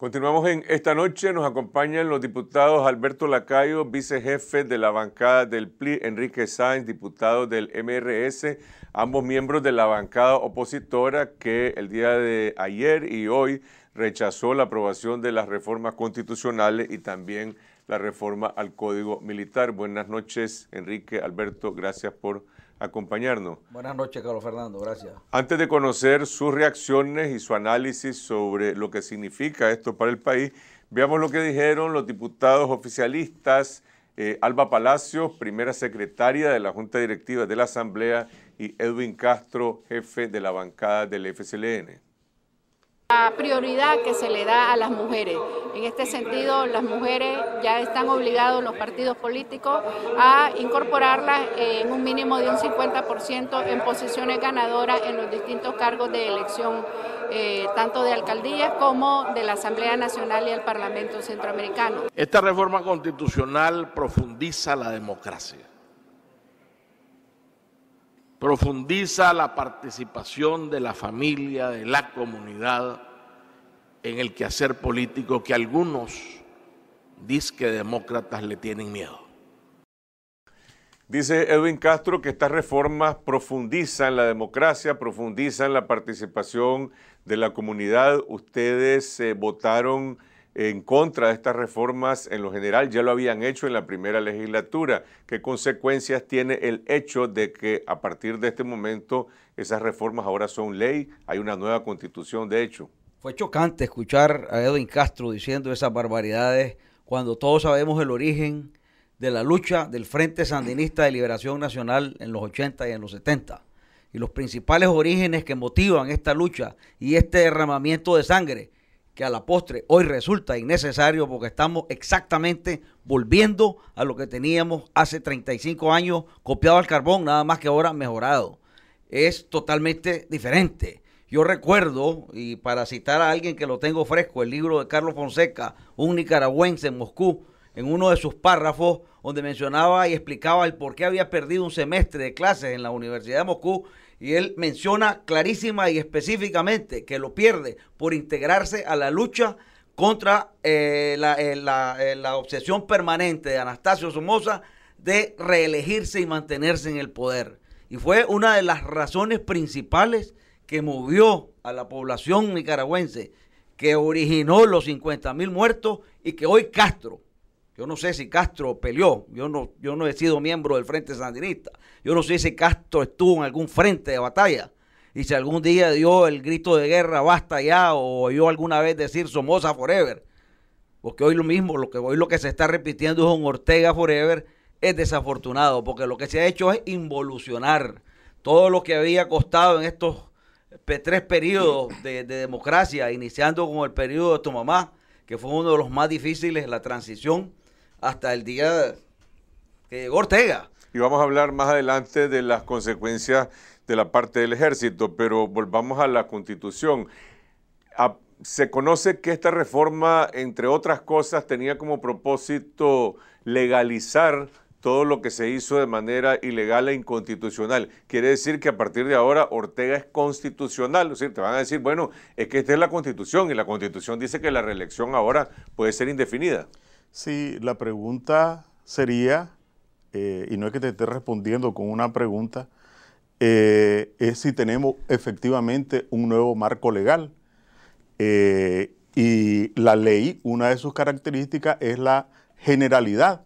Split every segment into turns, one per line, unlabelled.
Continuamos en esta noche, nos acompañan los diputados Alberto Lacayo, vicejefe de la bancada del PLI, Enrique Sáenz, diputado del MRS, ambos miembros de la bancada opositora que el día de ayer y hoy rechazó la aprobación de las reformas constitucionales y también la reforma al Código Militar. Buenas noches, Enrique, Alberto, gracias por acompañarnos.
Buenas noches, Carlos Fernando, gracias.
Antes de conocer sus reacciones y su análisis sobre lo que significa esto para el país, veamos lo que dijeron los diputados oficialistas eh, Alba Palacios, primera secretaria de la Junta Directiva de la Asamblea, y Edwin Castro, jefe de la bancada del FCLN.
La prioridad que se le da a las mujeres. En este sentido, las mujeres ya están obligados los partidos políticos a incorporarlas en un mínimo de un 50% en posiciones ganadoras en los distintos cargos de elección, eh, tanto de alcaldías como de la Asamblea Nacional y el Parlamento Centroamericano.
Esta reforma constitucional profundiza la democracia profundiza la participación de la familia, de la comunidad en el quehacer político que algunos que demócratas le tienen miedo. Dice Edwin Castro que estas reformas profundizan la democracia, profundizan la participación de la comunidad. Ustedes eh, votaron en contra de estas reformas en lo general, ya lo habían hecho en la primera legislatura. ¿Qué consecuencias tiene el hecho de que a partir de este momento esas reformas ahora son ley? Hay una nueva constitución, de hecho.
Fue chocante escuchar a Edwin Castro diciendo esas barbaridades cuando todos sabemos el origen de la lucha del Frente Sandinista de Liberación Nacional en los 80 y en los 70 y los principales orígenes que motivan esta lucha y este derramamiento de sangre que a la postre hoy resulta innecesario porque estamos exactamente volviendo a lo que teníamos hace 35 años copiado al carbón, nada más que ahora mejorado. Es totalmente diferente. Yo recuerdo, y para citar a alguien que lo tengo fresco, el libro de Carlos Fonseca, un nicaragüense en Moscú, en uno de sus párrafos donde mencionaba y explicaba el por qué había perdido un semestre de clases en la Universidad de Moscú y él menciona clarísima y específicamente que lo pierde por integrarse a la lucha contra eh, la, eh, eh, la, obsesión permanente de Anastasio Somoza de reelegirse y mantenerse en el poder. Y fue una de las razones principales que movió a la población nicaragüense, que originó los 50 mil muertos y que hoy Castro yo no sé si Castro peleó, yo no, yo no he sido miembro del Frente Sandinista, yo no sé si Castro estuvo en algún frente de batalla y si algún día dio el grito de guerra, basta ya, o oyó alguna vez decir Somoza Forever. Porque hoy lo mismo, lo que hoy lo que se está repitiendo es un Ortega Forever, es desafortunado, porque lo que se ha hecho es involucionar todo lo que había costado en estos eh, tres periodos de, de democracia, iniciando con el periodo de tu mamá, que fue uno de los más difíciles, la transición, hasta el día de Ortega.
Y vamos a hablar más adelante de las consecuencias de la parte del ejército, pero volvamos a la constitución. se conoce que esta reforma, entre otras cosas, tenía como propósito legalizar todo lo que se hizo de manera ilegal e inconstitucional. Quiere decir que a partir de ahora Ortega es constitucional. O sea, te van a decir, bueno, es que esta es la constitución y la constitución dice que la reelección ahora puede ser indefinida.
Sí, la pregunta sería, eh, y no es que te esté respondiendo con una pregunta, eh, es si tenemos efectivamente un nuevo marco legal. Eh, y la ley, una de sus características es la generalidad.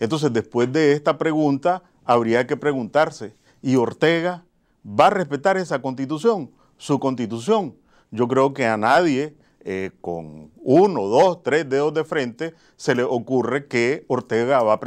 Entonces, después de esta pregunta, habría que preguntarse, ¿y Ortega va a respetar esa constitución, su constitución? Yo creo que a nadie eh, con uno, dos, tres dedos de frente, se le ocurre que Ortega va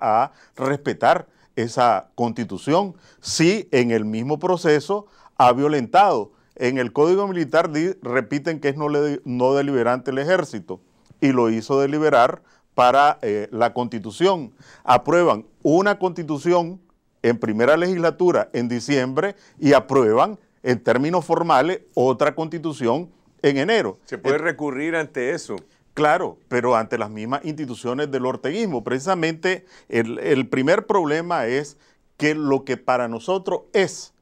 a, respetar esa constitución si en el mismo proceso ha violentado. En el Código Militar repiten que es no, deliberante el ejército y lo hizo deliberar para eh, la constitución. Aprueban una constitución en primera legislatura en diciembre y aprueban en términos formales otra constitución en enero. Se puede eh, recurrir ante eso. Claro, pero ante las mismas instituciones del orteguismo. Precisamente el, primer problema es que lo que para nosotros es,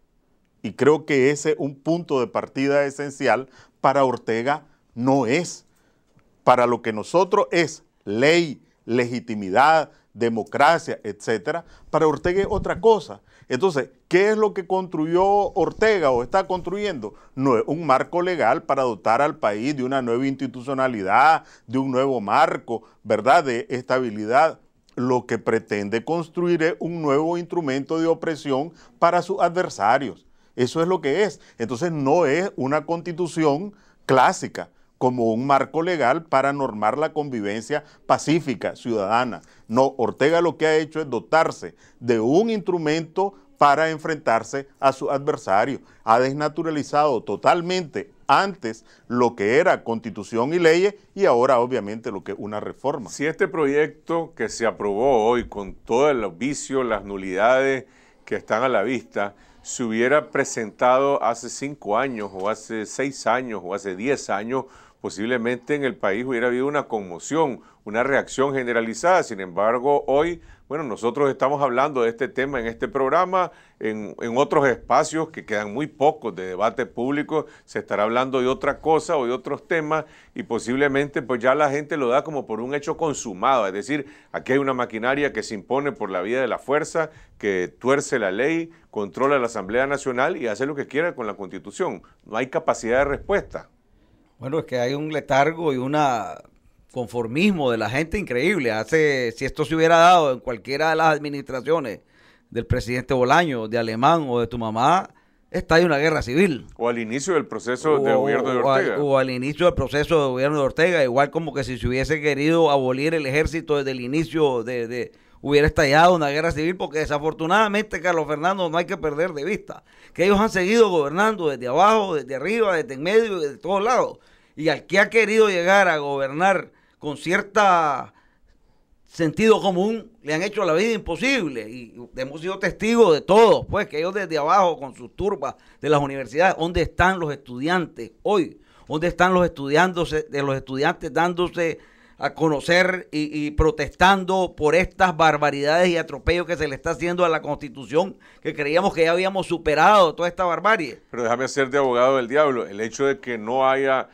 y creo que ese es un punto de partida esencial, para Ortega no es. Para lo que nosotros es ley, legitimidad, democracia, etcétera, para Ortega es otra cosa. Entonces, ¿qué es lo que construyó Ortega o está construyendo? No es un marco legal para dotar al país de una nueva institucionalidad, de un nuevo marco, ¿verdad? De estabilidad. Lo que pretende construir es un nuevo instrumento de opresión para sus adversarios. Eso es lo que es. Entonces, no es una constitución clásica como un marco legal para normar la convivencia pacífica ciudadana. No, Ortega lo que ha hecho es dotarse de un instrumento para enfrentarse a su adversario. Ha desnaturalizado totalmente antes lo que era constitución y leyes y ahora obviamente lo que es una reforma.
Si este proyecto que se aprobó hoy con todos los vicios, las nulidades que están a la vista, se hubiera presentado hace cinco años o hace seis años o hace diez años, posiblemente en el país hubiera habido una conmoción, una reacción generalizada. Sin embargo, hoy, bueno, nosotros estamos hablando de este tema en este programa, en, otros espacios que quedan muy pocos de debate público, se estará hablando de otra cosa o de otros temas y posiblemente pues ya la gente lo da como por un hecho consumado, es decir, aquí hay una maquinaria que se impone por la vía de la fuerza, que tuerce la ley, controla la Asamblea Nacional y hace lo que quiera con la Constitución. No hay capacidad de respuesta.
Bueno, es que hay un letargo y un conformismo de la gente increíble. Hace, si esto se hubiera dado en cualquiera de las administraciones del presidente Bolaño, de Alemán o de tu mamá, está una guerra civil. O al inicio del proceso de gobierno de Ortega. O al, inicio del proceso de gobierno de Ortega, igual como que si se hubiese querido abolir el ejército desde el inicio hubiera estallado una guerra civil, porque desafortunadamente, Carlos Fernando, no hay que perder de vista que ellos han seguido gobernando desde abajo, desde arriba, desde en medio, desde todos lados y al que ha querido llegar a gobernar con cierta sentido común, le han hecho la vida imposible y hemos sido testigos de todos, pues que ellos desde abajo con sus turbas de las universidades, ¿dónde están los estudiantes hoy? ¿Dónde están los estudiantes, de los estudiantes dándose a conocer y, y, protestando por estas barbaridades y atropellos que se le está haciendo a la Constitución, que creíamos que ya habíamos superado toda esta barbarie.
Pero déjame ser de abogado del diablo, el hecho de que no haya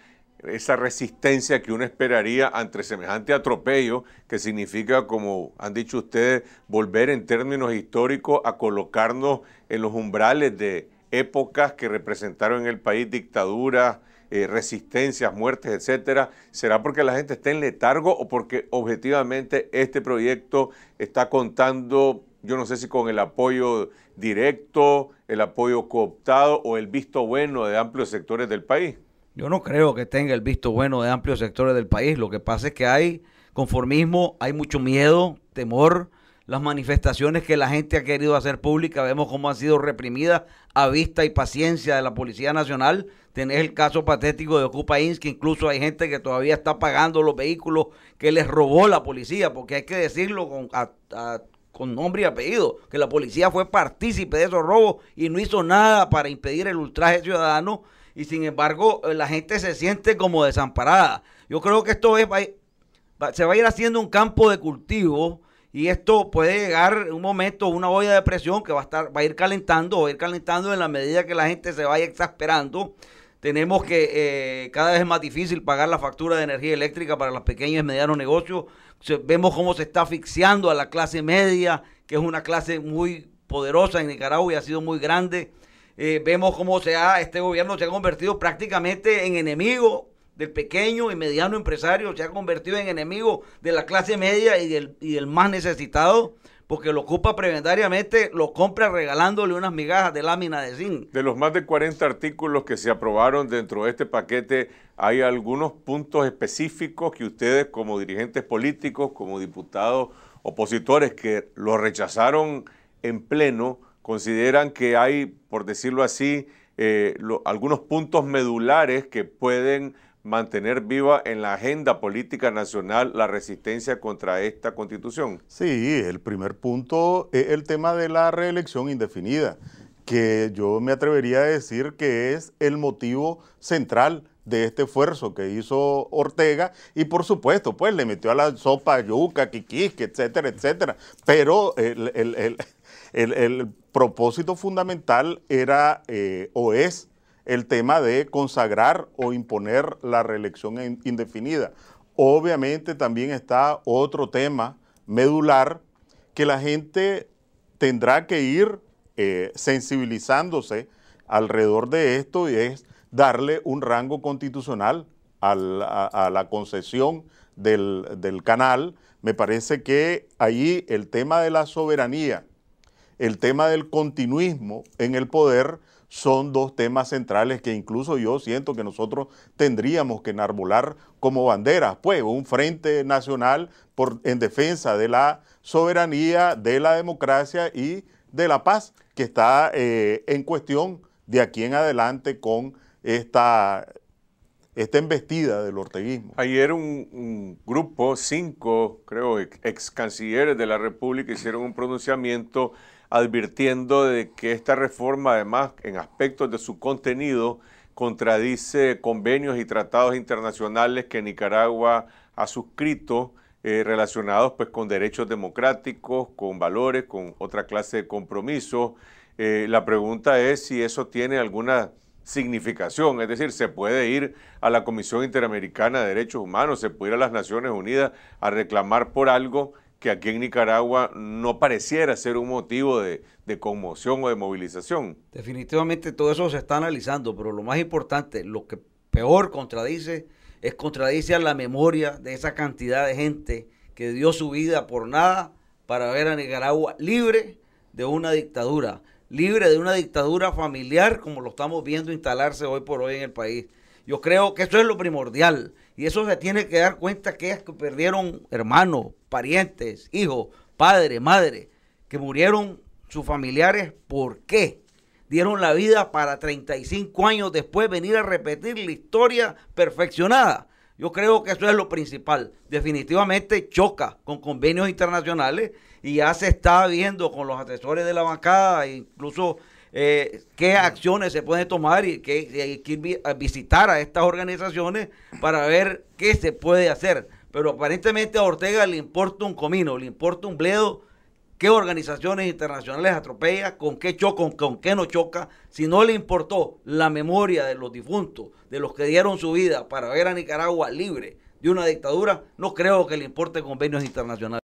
esa resistencia que uno esperaría ante semejante atropello, que significa, como han dicho ustedes, volver en términos históricos a colocarnos en los umbrales de épocas que representaron en el país dictaduras, eh, resistencias, muertes, etcétera, será porque la gente está en letargo o porque objetivamente este proyecto está contando, yo no sé si con el apoyo directo, el apoyo cooptado o el visto bueno de amplios sectores del país.
Yo no creo que tenga el visto bueno de amplios sectores del país. Lo que pasa es que hay conformismo, hay mucho miedo, temor. Las manifestaciones que la gente ha querido hacer pública, vemos cómo han sido reprimidas a vista y paciencia de la Policía Nacional. Tenés el caso patético de Ocupa que incluso hay gente que todavía está pagando los vehículos que les robó la policía, porque hay que decirlo con, con nombre y apellido, que la policía fue partícipe de esos robos y no hizo nada para impedir el ultraje ciudadano y sin embargo eh, la gente se siente como desamparada. Yo creo que esto es, se va a ir haciendo un campo de cultivo y esto puede llegar un momento, una olla de presión que va a, estar, va a ir calentando, va a ir calentando en la medida que la gente se vaya exasperando. Tenemos que eh, cada vez es más difícil pagar la factura de energía eléctrica para los pequeños y medianos negocios. Vemos cómo se está asfixiando a la clase media, que es una clase muy poderosa en Nicaragua y ha sido muy grande. Eh, vemos cómo se ha, este gobierno se ha convertido prácticamente en enemigo del pequeño y mediano empresario, se ha convertido en enemigo de la clase media y del, y más necesitado, porque lo ocupa prebendariamente, lo compra regalándole unas migajas de lámina de zinc. De los
más de 40 artículos que se aprobaron dentro de este paquete, hay algunos puntos específicos que ustedes como dirigentes políticos, como diputados, opositores que lo rechazaron en pleno, consideran que hay, por decirlo así, eh, algunos puntos medulares que pueden mantener viva en la agenda política nacional la resistencia contra esta constitución?
Sí, el primer punto es el tema de la reelección indefinida, que yo me atrevería a decir que es el motivo central de este esfuerzo que hizo Ortega y por supuesto, pues le metió a la sopa yuca, quiquisque, etcétera, etcétera. Pero el el, propósito fundamental era eh, o es el tema de consagrar o imponer la reelección indefinida. Obviamente también está otro tema medular que la gente tendrá que ir eh, sensibilizándose alrededor de esto y es darle un rango constitucional a, la concesión del, del, canal. Me parece que allí el tema de la soberanía el tema del continuismo en el poder son dos temas centrales que incluso yo siento que nosotros tendríamos que enarbolar como banderas, pues un frente nacional en defensa de la soberanía, de la democracia y de la paz que está eh, en cuestión de aquí en adelante con esta, esta embestida del orteguismo. Ayer un, grupo, cinco, creo, ex cancilleres de la República
hicieron un pronunciamiento advirtiendo de que esta reforma, además, en aspectos de su contenido, contradice convenios y tratados internacionales que Nicaragua ha suscrito eh, relacionados pues, con derechos democráticos, con valores, con otra clase de compromiso. Eh, la pregunta es si eso tiene alguna significación, es decir, se puede ir a la Comisión Interamericana de Derechos Humanos, se puede ir a las Naciones Unidas a reclamar por algo que aquí en Nicaragua no pareciera ser un motivo de, conmoción o de movilización.
Definitivamente todo eso se está analizando, pero lo más importante, lo que peor contradice, es contradice a la memoria de esa cantidad de gente que dio su vida por nada para ver a Nicaragua libre de una dictadura, libre de una dictadura familiar como lo estamos viendo instalarse hoy por hoy en el país. Yo creo que eso es lo primordial y eso se tiene que dar cuenta que es que perdieron hermanos, parientes, hijos, padres, madre, que murieron sus familiares, ¿por qué? Dieron la vida para 35 años después venir a repetir la historia perfeccionada. Yo creo que eso es lo principal. Definitivamente choca con convenios internacionales y ya se está viendo con los asesores de la bancada, incluso eh, qué acciones se pueden tomar y que hay que visitar a estas organizaciones para ver qué se puede hacer. Pero aparentemente a Ortega le importa un comino, le importa un bledo qué organizaciones internacionales atropella, con qué choca, con, qué no choca, si no le importó la memoria de los difuntos, de los que dieron su vida para ver a Nicaragua libre de una dictadura, no creo que le importe convenios internacionales.